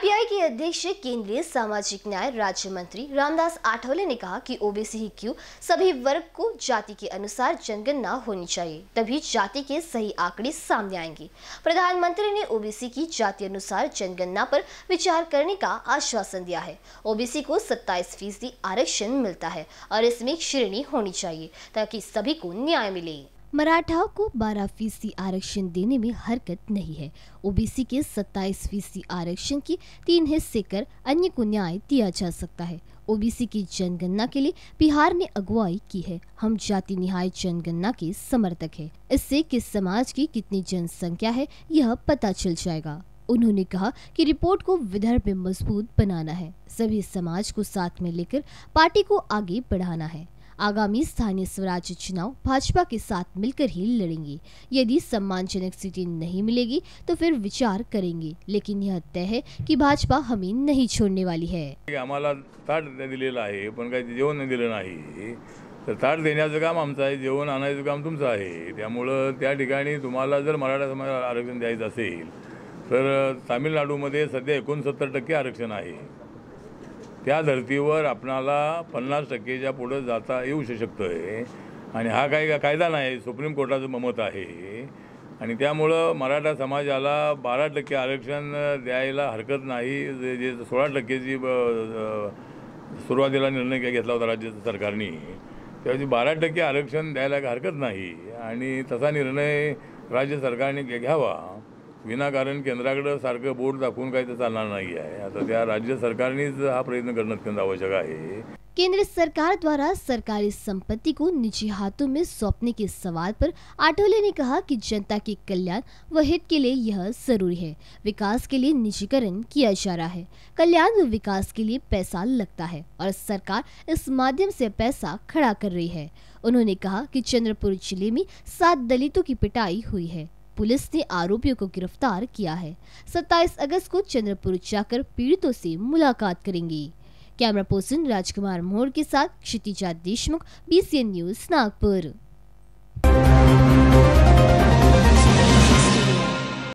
RPI के अध्यक्ष केंद्रीय सामाजिक न्याय राज्य मंत्री रामदास आठवले ने कहा कि ओबीसी ही क्यों सभी वर्ग को जाति के अनुसार जनगणना होनी चाहिए तभी जाति के सही आंकड़े सामने आएंगे प्रधानमंत्री ने ओबीसी की जाति अनुसार जनगणना पर विचार करने का आश्वासन दिया है ओबीसी को सत्ताईस फीसदी आरक्षण मिलता है और इसमें श्रेणी होनी चाहिए ताकि सभी को न्याय मिले मराठाओं को 12 फीसदी आरक्षण देने में हरकत नहीं है ओबीसी के 27 फीसदी आरक्षण की तीन हिस्से कर अन्य को न्याय दिया जा सकता है ओबीसी की जनगणना के लिए बिहार ने अगुवाई की है हम जाति निहाय जनगणना के समर्थक है इससे किस समाज की कितनी जनसंख्या है यह पता चल जाएगा उन्होंने कहा कि रिपोर्ट को विदर्भ में मजबूत बनाना है सभी समाज को साथ में लेकर पार्टी को आगे बढ़ाना है आगामी स्थानीय स्वराज चुनाव भाजपा के साथ मिलकर ही लड़ेंगे यदि सम्मानजनक सीटें नहीं मिलेगी तो फिर विचार करेंगे लेकिन यह तय है कि भाजपा हमें नहीं छोड़ने वाली है आम्हाला ताट दिलेलं आहे पण है जेवन आना नाही काम आमचं आहे जेवण जर मराठा समाज आरक्षण द्यायचं तो तमिलनाडू में सद्या एकोणसत्तर टक्के आरक्षण है त्या धर्तीवर आपणाला पन्नास टक्केच्या पुढं जाता येऊ शकतं आहे आणि हा काही कायदा नाही सुप्रीम कोर्टाचं मत आहे आणि त्यामुळं मराठा समाजाला बारा टक्के आरक्षण द्यायला हरकत नाही जे सोळा टक्केची सुरुवातीला निर्णय घेतला होता राज्य सरकारने त्याची बारा टक्के आरक्षण द्यायला हरकत नाही आणि तसा निर्णय राज्य सरकारने घ्यावा विनाकारण केंद्राकडं सारखं बोट दाखवून काही चालणार नाही आहे आता त्या राज्य सरकारनेच हा प्रयत्न करणं अत्यंत आवश्यक आहे केंद्र सरकार द्वारा सरकारी संपत्ति को निजी हाथों में सौंपने के सवाल पर आठवले ने कहा कि जनता के कल्याण व हित के लिए यह जरूरी है विकास के लिए निजीकरण किया जा रहा है कल्याण व विकास के लिए पैसा लगता है और सरकार इस माध्यम से पैसा खड़ा कर रही है उन्होंने कहा कि चंद्रपुर जिले में सात दलितों की पिटाई हुई है पुलिस ने आरोपियों को गिरफ्तार किया है 27 अगस्त को चंद्रपुर जाकर पीड़ितों से मुलाकात करेंगे कैमरा पर्सन राजकुमार मोहर के साथ क्षितिजा देशमुख बी न्यूज नागपुर